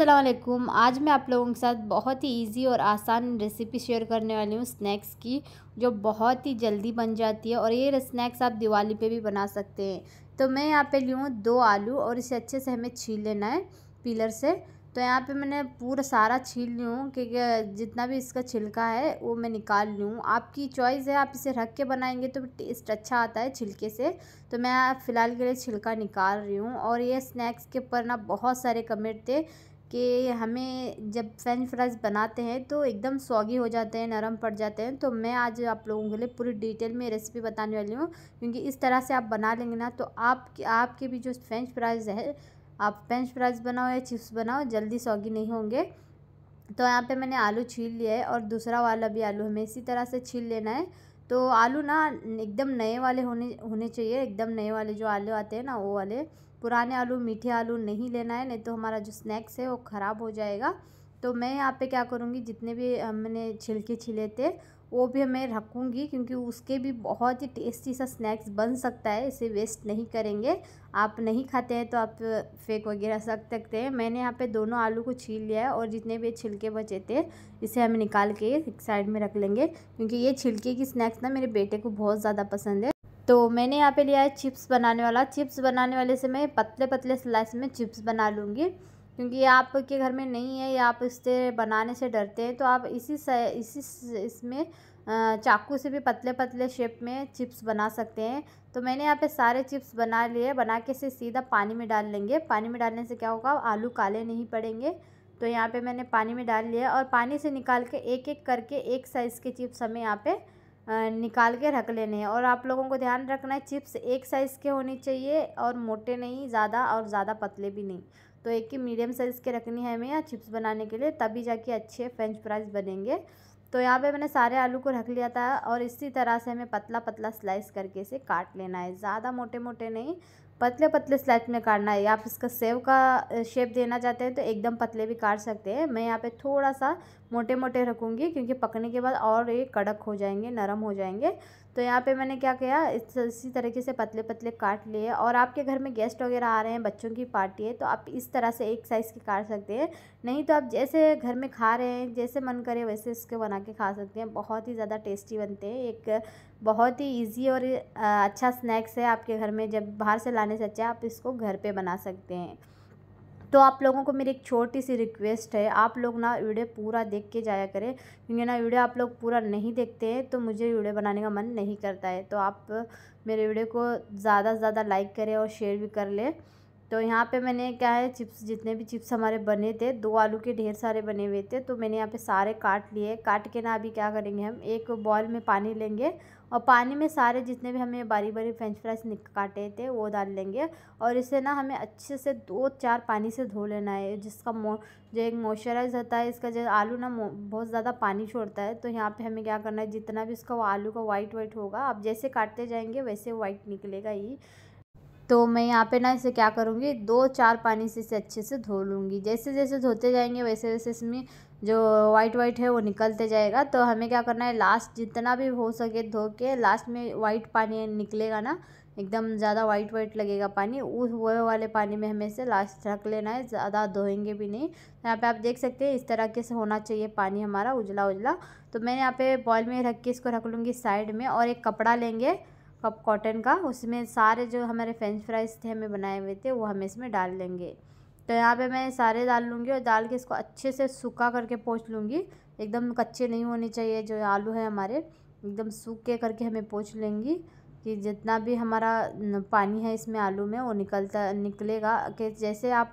असलम आज मैं आप लोगों के साथ बहुत ही इजी और आसान रेसिपी शेयर करने वाली हूँ स्नैक्स की जो बहुत ही जल्दी बन जाती है और ये स्नैक्स आप दिवाली पे भी बना सकते हैं तो मैं यहाँ पे ली हूँ दो आलू और इसे अच्छे से हमें छील लेना है पीलर से तो यहाँ पे मैंने पूरा सारा छील ली हूँ क्योंकि जितना भी इसका छिलका है वो मैं निकाल ली हूँ आपकी चॉइस है आप इसे रख के बनाएंगे तो टेस्ट अच्छा आता है छिलके से तो मैं फ़िलहाल के लिए छिलका निकाल रही हूँ और ये स्नैक्स के ऊपर ना बहुत सारे कमेंट थे कि हमें जब फ्रेंच फ्राइज़ बनाते हैं तो एकदम सॉगी हो जाते हैं नरम पड़ जाते हैं तो मैं आज आप लोगों के लिए पूरी डिटेल में रेसिपी बताने वाली हूँ क्योंकि इस तरह से आप बना लेंगे ना तो आप आपके भी जो फ्रेंच फ्राइज़ है आप फ्रेंच फ्राइज़ बनाओ या चिप्स बनाओ जल्दी सॉगी नहीं होंगे तो यहाँ पे मैंने आलू छील लिया है और दूसरा वाला भी आलू हमें इसी तरह से छील लेना है तो आलू ना एकदम नए वाले होने होने चाहिए एकदम नए वाले जो आलू आते हैं ना वो वाले पुराने आलू मीठे आलू नहीं लेना है नहीं तो हमारा जो स्नैक्स है वो ख़राब हो जाएगा तो मैं यहाँ पे क्या करूँगी जितने भी मैंने छिलके छिले थे वो भी मैं रखूँगी क्योंकि उसके भी बहुत ही टेस्टी सा स्नैक्स बन सकता है इसे वेस्ट नहीं करेंगे आप नहीं खाते हैं तो आप फेंक वगैरह सक सकते हैं मैंने यहाँ पे दोनों आलू को छील लिया है और जितने भी छिलके बचे थे इसे हम निकाल के एक साइड में रख लेंगे क्योंकि ये छिलके की स्नैक्स ना मेरे बेटे को बहुत ज़्यादा पसंद है तो मैंने यहाँ पे लिया है चिप्स बनाने वाला चिप्स बनाने वाले से मैं पतले पतले स्लाइस में चिप्स बना लूँगी क्योंकि ये आपके घर में नहीं है या आप इससे बनाने से डरते हैं तो आप इसी इसी इसमें चाकू से भी पतले पतले शेप में चिप्स बना सकते हैं तो मैंने यहाँ पे सारे चिप्स बना लिए बना के इसे सीधा पानी में डाल लेंगे पानी में डालने से क्या होगा आलू काले नहीं पड़ेंगे तो यहाँ पे मैंने पानी में डाल लिया और पानी से निकाल के एक एक करके एक साइज़ के चिप्स हमें यहाँ पे निकाल के रख लेने हैं और आप लोगों को ध्यान रखना है चिप्स एक साइज़ के होने चाहिए और मोटे नहीं ज़्यादा और ज़्यादा पतले भी नहीं तो एक ही मीडियम साइज़ के रखनी है हमें यहाँ चिप्स बनाने के लिए तभी जाके अच्छे फ्रेंच फ्राइज बनेंगे तो यहाँ पे मैंने सारे आलू को रख लिया था और इसी तरह से हमें पतला पतला स्लाइस करके इसे काट लेना है ज़्यादा मोटे मोटे नहीं पतले पतले स्लाइस में काटना है आप इसका सेव का शेप देना चाहते हैं तो एकदम पतले भी काट सकते हैं मैं यहाँ पे थोड़ा सा मोटे मोटे रखूँगी क्योंकि पकने के बाद और ये कड़क हो जाएंगे नरम हो जाएंगे तो यहाँ पे मैंने क्या किया इसी तरीके से पतले पतले काट लिए और आपके घर में गेस्ट वगैरह आ रहे हैं बच्चों की पार्टी है तो आप इस तरह से एक साइज़ की काट सकते हैं नहीं तो आप जैसे घर में खा रहे हैं जैसे मन करे वैसे इसके बना के खा सकते हैं बहुत ही ज़्यादा टेस्टी बनते हैं एक बहुत ही इजी और अच्छा स्नैक्स है आपके घर में जब बाहर से लाने से अच्छा आप इसको घर पे बना सकते हैं तो आप लोगों को मेरी एक छोटी सी रिक्वेस्ट है आप लोग ना वीडियो पूरा देख के जाया करें क्योंकि ना वीडियो आप लोग पूरा नहीं देखते हैं तो मुझे वीडियो बनाने का मन नहीं करता है तो आप मेरे वीडियो को ज़्यादा से ज़्यादा लाइक करें और शेयर भी कर लें तो यहाँ पे मैंने क्या है चिप्स जितने भी चिप्स हमारे बने थे दो आलू के ढेर सारे बने हुए थे तो मैंने यहाँ पे सारे काट लिए काट के ना अभी क्या करेंगे हम एक बॉल में पानी लेंगे और पानी में सारे जितने भी हमें बारी बारी फ्रेंच फ्राइज काटे थे वो डाल लेंगे और इसे ना हमें अच्छे से दो चार पानी से धो लेना है जिसका मो जो एक मॉइस्चराइज होता है इसका जो आलू ना बहुत ज़्यादा पानी छोड़ता है तो यहाँ पे हमें क्या करना है जितना भी इसका आलू का वाइट वाइट होगा आप जैसे काटते जाएंगे वैसे वाइट निकलेगा ही तो मैं यहाँ पे ना इसे क्या करूँगी दो चार पानी से इसे अच्छे से धो लूँगी जैसे जैसे धोते जाएंगे वैसे वैसे इसमें जो वाइट वाइट है वो निकलते जाएगा तो हमें क्या करना है लास्ट जितना भी हो सके धो के लास्ट में वाइट पानी निकलेगा ना एकदम ज़्यादा वाइट वाइट लगेगा पानी उस वो वाले पानी में हमें से लास्ट रख लेना है ज़्यादा धोएंगे भी नहीं तो यहाँ पे आप देख सकते हैं इस तरह के से होना चाहिए पानी हमारा उजला उजला तो मैंने यहाँ पे बॉयल में रख के इसको रख लूँगी साइड में और एक कपड़ा लेंगे कप कॉटन का उसमें सारे जो हमारे फ्रेंच फ्राइज थे हमें बनाए हुए थे वो हमें इसमें डाल लेंगे तो यहाँ पे मैं सारे डाल लूँगी और डाल के इसको अच्छे से सूखा करके पोछ लूँगी एकदम कच्चे नहीं होने चाहिए जो आलू है हमारे एकदम सूखे करके हमें पोछ लेंगी कि जितना भी हमारा पानी है इसमें आलू में वो निकलता निकलेगा कि जैसे आप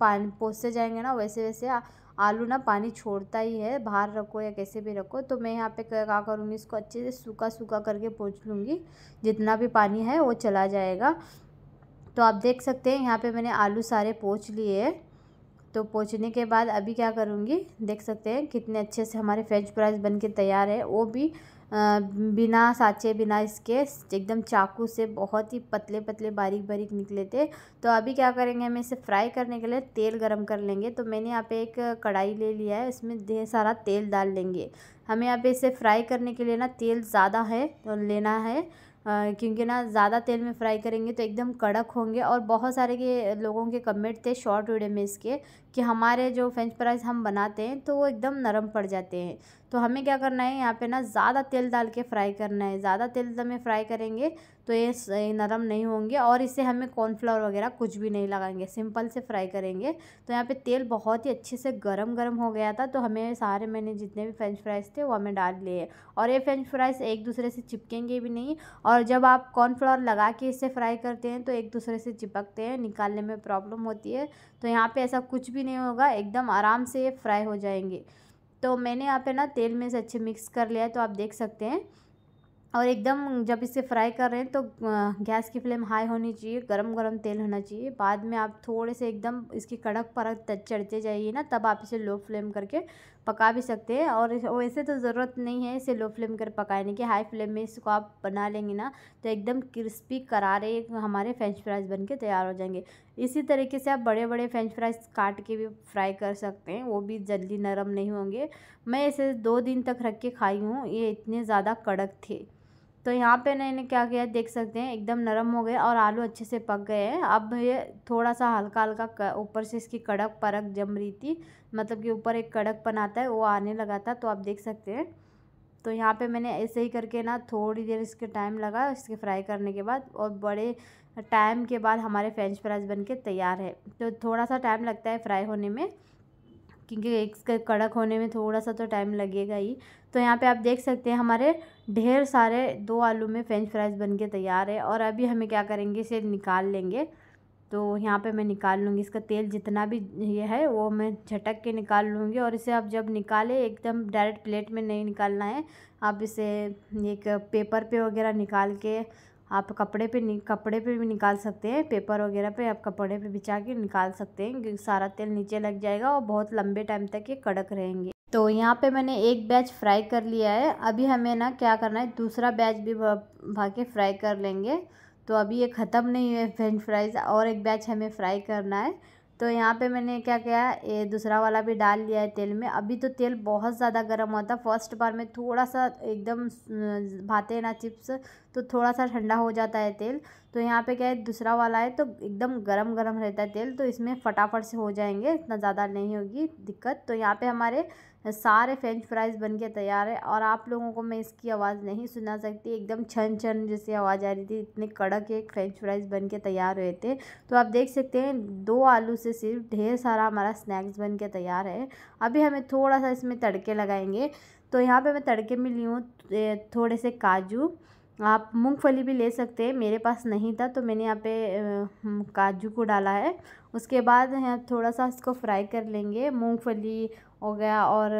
पानी पोसते जाएंगे ना वैसे वैसे आलू ना पानी छोड़ता ही है बाहर रखो या कैसे भी रखो तो मैं यहाँ पे क्या करूँगी इसको अच्छे से सूखा सूखा करके पोछ लूँगी जितना भी पानी है वो चला जाएगा तो आप देख सकते हैं यहाँ पे मैंने आलू सारे पोछ लिए हैं तो पोचने के बाद अभी क्या करूँगी देख सकते हैं कितने अच्छे से हमारे फ्रेंच फ्राइज बन के तैयार है वो भी बिना साँचे बिना इसके एकदम चाकू से बहुत ही पतले पतले बारीक बारीक निकले थे तो अभी क्या करेंगे हम इसे फ्राई करने के लिए तेल गरम कर लेंगे तो मैंने यहाँ पे एक कढ़ाई ले लिया है इसमें ढेर सारा तेल डाल लेंगे हमें यहाँ पे इसे फ्राई करने के लिए ना तेल ज़्यादा है तो लेना है क्योंकि ना ज़्यादा तेल में फ्राई करेंगे तो एकदम कड़क होंगे और बहुत सारे के लोगों के कमेंट थे शॉर्ट वीडियो में इसके कि हमारे जो फ्रेंच फ्राइज़ हम बनाते हैं तो वो एकदम नरम पड़ जाते हैं तो हमें क्या करना है यहाँ पे ना ज़्यादा तेल डाल के फ्राई करना है ज़्यादा तेल में फ्राई करेंगे तो ये नरम नहीं होंगे और इसे हमें कॉर्नफ्लावर वगैरह कुछ भी नहीं लगाएंगे सिंपल से फ्राई करेंगे तो यहाँ पे तेल बहुत ही अच्छे से गरम गरम हो गया था तो हमें सारे मैंने जितने भी फ्रेंच फ्राइज़ थे वो हमें डाल लिए और ये फ्रेंच फ्राइज़ एक दूसरे से चिपकेंगे भी नहीं और जब आप कॉर्नफ्लावर लगा के इसे फ्राई करते हैं तो एक दूसरे से चिपकते हैं निकालने में प्रॉब्लम होती है तो यहाँ पर ऐसा कुछ भी नहीं होगा एकदम आराम से फ्राई हो जाएंगे तो मैंने यहाँ पे ना तेल में से अच्छे मिक्स कर लिया है तो आप देख सकते हैं और एकदम जब इसे फ्राई कर रहे हैं तो गैस की फ्लेम हाई होनी चाहिए गरम गरम तेल होना चाहिए बाद में आप थोड़े से एकदम इसकी कड़क परक चढ़ते जाइए ना तब आप इसे लो फ्लेम करके पका भी सकते हैं और वैसे तो ज़रूरत नहीं है इसे लो फ्लेम कर पकाने की हाई फ्लेम में इसको आप बना लेंगे ना तो एकदम क्रिस्पी करारे हमारे फ्रेंच फ्राइज बन के तैयार हो जाएंगे इसी तरीके से आप बड़े बड़े फ्रेंच फ्राइज काट के भी फ्राई कर सकते हैं वो भी जल्दी नरम नहीं होंगे मैं इसे दो दिन तक रख के खाई हूँ ये इतने ज़्यादा कड़क थे तो यहाँ पे मैंने क्या किया देख सकते हैं एकदम नरम हो गए और आलू अच्छे से पक गए हैं अब ये थोड़ा सा हल्का हल्का ऊपर से इसकी कड़क परक जम रही थी मतलब कि ऊपर एक कड़क बनाता है वो आने लगा था तो आप देख सकते हैं तो यहाँ पे मैंने ऐसे ही करके ना थोड़ी देर इसके टाइम लगा इसके फ्राई करने के बाद और बड़े टाइम के बाद हमारे फ्रेंच फ्राइज बन के तैयार है तो थोड़ा सा टाइम लगता है फ्राई होने में क्योंकि एग्स के कड़क होने में थोड़ा सा तो टाइम लगेगा ही तो यहाँ पे आप देख सकते हैं हमारे ढेर सारे दो आलू में फ्रेंच फ्राइज़ बन के तैयार है और अभी हमें क्या करेंगे इसे निकाल लेंगे तो यहाँ पे मैं निकाल लूँगी इसका तेल जितना भी ये है वो मैं झटक के निकाल लूँगी और इसे आप जब निकालें एकदम डायरेक्ट प्लेट में नहीं निकालना है आप इसे एक पेपर पे वगैरह निकाल के आप कपड़े पे कपड़े पे भी निकाल सकते हैं पेपर वगैरह पे आप कपड़े पे बिछा के निकाल सकते हैं क्योंकि सारा तेल नीचे लग जाएगा और बहुत लंबे टाइम तक ये कड़क रहेंगे तो यहाँ पे मैंने एक बैच फ्राई कर लिया है अभी हमें ना क्या करना है दूसरा बैच भी भा के फ्राई कर लेंगे तो अभी ये ख़त्म नहीं हुए फ्रेंच फ्राइज़ और एक बैच हमें फ्राई करना है तो यहाँ पे मैंने क्या किया ये दूसरा वाला भी डाल लिया है तेल में अभी तो तेल बहुत ज़्यादा गर्म होता फर्स्ट बार में थोड़ा सा एकदम भाते ना चिप्स तो थोड़ा सा ठंडा हो जाता है तेल तो यहाँ पे क्या है दूसरा वाला है तो एकदम गरम गरम रहता है तेल तो इसमें फटाफट से हो जाएंगे इतना ज़्यादा नहीं होगी दिक्कत तो यहाँ पे हमारे सारे फ्रेंच फ्राइज़ बन के तैयार है और आप लोगों को मैं इसकी आवाज़ नहीं सुना सकती एकदम छन छन जैसी आवाज़ आ रही थी इतने कड़क एक फ्रेंच फ्राइज़ बन के तैयार हुए थे तो आप देख सकते हैं दो आलू से सिर्फ ढेर सारा हमारा स्नैक्स बन के तैयार है अभी हमें थोड़ा सा इसमें तड़के लगाएंगे तो यहाँ पे मैं तड़के में ली हूँ थोड़े से काजू आप मूंगफली भी ले सकते हैं मेरे पास नहीं था तो मैंने यहाँ पे हम्म, काजू को डाला है उसके बाद हम थोड़ा सा इसको फ्राई कर लेंगे मूंगफली हो गया और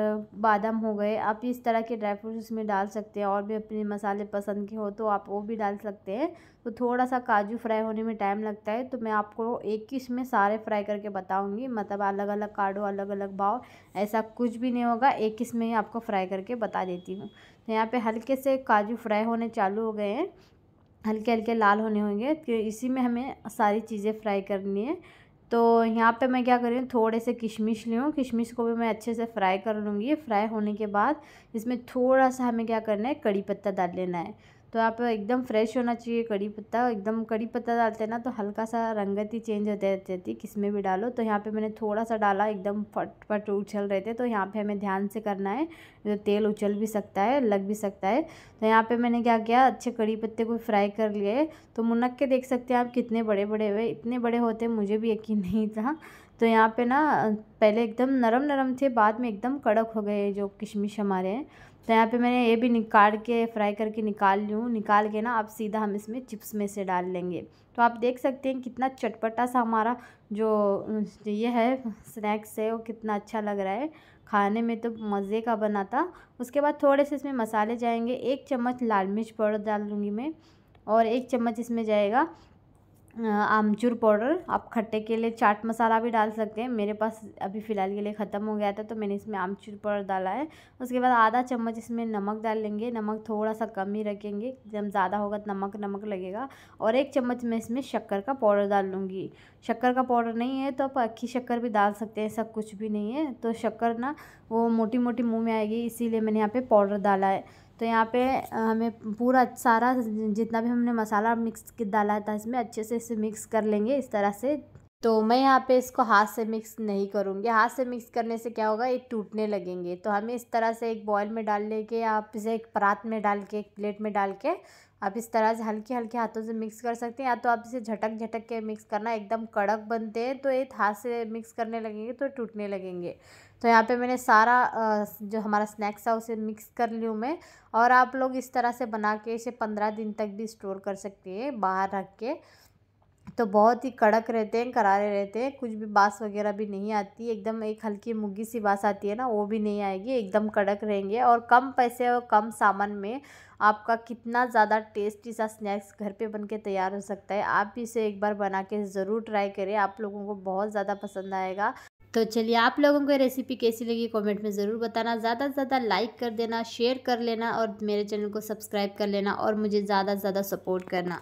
बादाम हो गए आप इस तरह के ड्राई फ्रूट्स इसमें डाल सकते हैं और भी अपने मसाले पसंद के हो तो आप वो भी डाल सकते हैं तो थोड़ा सा काजू फ्राई होने में टाइम लगता है तो मैं आपको एक ही इसमें सारे फ्राई करके बताऊंगी मतलब अलग अलग काढ़ो अलग अलग भाव ऐसा कुछ भी नहीं होगा एक इसमें आपको फ्राई करके बता देती हूँ तो यहाँ पर हल्के से काजू फ्राई होने चालू हो गए हैं हल्के हल्के लाल होने होंगे तो इसी में हमें सारी चीज़ें फ्राई करनी है तो यहाँ पे मैं क्या कर रही हूँ थोड़े से किशमिश ली हूँ किशमिश को भी मैं अच्छे से फ्राई कर लूँगी फ्राई होने के बाद इसमें थोड़ा सा हमें क्या करना है कड़ी पत्ता डाल लेना है तो आप एकदम फ्रेश होना चाहिए कड़ी पत्ता एकदम कड़ी पत्ता डालते हैं ना तो हल्का सा रंगत ही चेंज होते रहती है किसमें भी डालो तो यहाँ पे मैंने थोड़ा सा डाला एकदम फट फट उछल रहे थे तो यहाँ पे हमें ध्यान से करना है जो तेल उछल भी सकता है लग भी सकता है तो यहाँ पे मैंने क्या किया अच्छे कड़ी पत्ते को फ्राई कर लिए तो मुनक के देख सकते हैं आप कितने बड़े बड़े हुए इतने बड़े होते मुझे भी यकीन नहीं था तो यहाँ पर ना पहले एकदम नरम नरम थे बाद में एकदम कड़क हो गए जो किशमिश हमारे हैं तो यहाँ पे मैंने ये भी निकाल के फ्राई करके निकाल लूँ निकाल के ना आप सीधा हम इसमें चिप्स में से डाल लेंगे तो आप देख सकते हैं कितना चटपटा सा हमारा जो ये है स्नैक्स है वो कितना अच्छा लग रहा है खाने में तो मज़े का बना था उसके बाद थोड़े से इसमें मसाले जाएंगे एक चम्मच लाल मिर्च पाउडर डाल लूँगी मैं और एक चम्मच इसमें जाएगा आमचूर पाउडर आप खट्टे के लिए चाट मसाला भी डाल सकते हैं मेरे पास अभी फ़िलहाल के लिए ख़त्म हो गया था तो मैंने इसमें आमचूर पाउडर डाला है उसके बाद आधा चम्मच इसमें नमक डाल लेंगे नमक थोड़ा सा कम ही रखेंगे एकदम ज़्यादा होगा तो नमक नमक लगेगा और एक चम्मच मैं इसमें शक्कर का पाउडर डाल लूँगी शक्कर का पाउडर नहीं है तो आप अक्खी शक्कर भी डाल सकते हैं सब कुछ भी नहीं है तो शक्कर ना वो मोटी मोटी मुँह में आएगी इसीलिए मैंने यहाँ पर पाउडर डाला है तो यहाँ पे हमें पूरा सारा जितना भी हमने मसाला मिक्स डाला था इसमें अच्छे से इसे मिक्स कर लेंगे इस तरह से तो मैं यहाँ पे इसको हाथ से मिक्स नहीं करूँगी हाथ से मिक्स करने से क्या होगा ये टूटने लगेंगे तो हमें इस तरह से एक बॉयल में डाल लेके आप इसे एक परात में डाल के एक प्लेट में डाल के आप इस तरह से हल्के हल्के हाथों से मिक्स कर सकते हैं या तो आप इसे झटक झटक के मिक्स करना एकदम कड़क बनते हैं तो ये हाथ से मिक्स करने लगेंगे तो टूटने लगेंगे तो यहाँ पे मैंने सारा जो हमारा स्नैक्स है उसे मिक्स कर ली हूँ मैं और आप लोग इस तरह से बना के इसे पंद्रह दिन तक भी स्टोर कर सकते हैं बाहर रख के तो बहुत ही कड़क रहते हैं करारे रहते हैं कुछ भी बास वगैरह भी नहीं आती एकदम एक हल्की मुग्गी सी बास आती है ना वो भी नहीं आएगी एकदम कड़क रहेंगे और कम पैसे और कम सामान में आपका कितना ज़्यादा टेस्टी सा स्नैक्स घर पे बन के तैयार हो सकता है आप इसे एक बार बना के ज़रूर ट्राई करें आप लोगों को बहुत ज़्यादा पसंद आएगा तो चलिए आप लोगों को रेसिपी कैसी लगी कमेंट में ज़रूर बताना ज़्यादा से ज़्यादा लाइक कर देना शेयर कर लेना और मेरे चैनल को सब्सक्राइब कर लेना और मुझे ज़्यादा से ज़्यादा सपोर्ट करना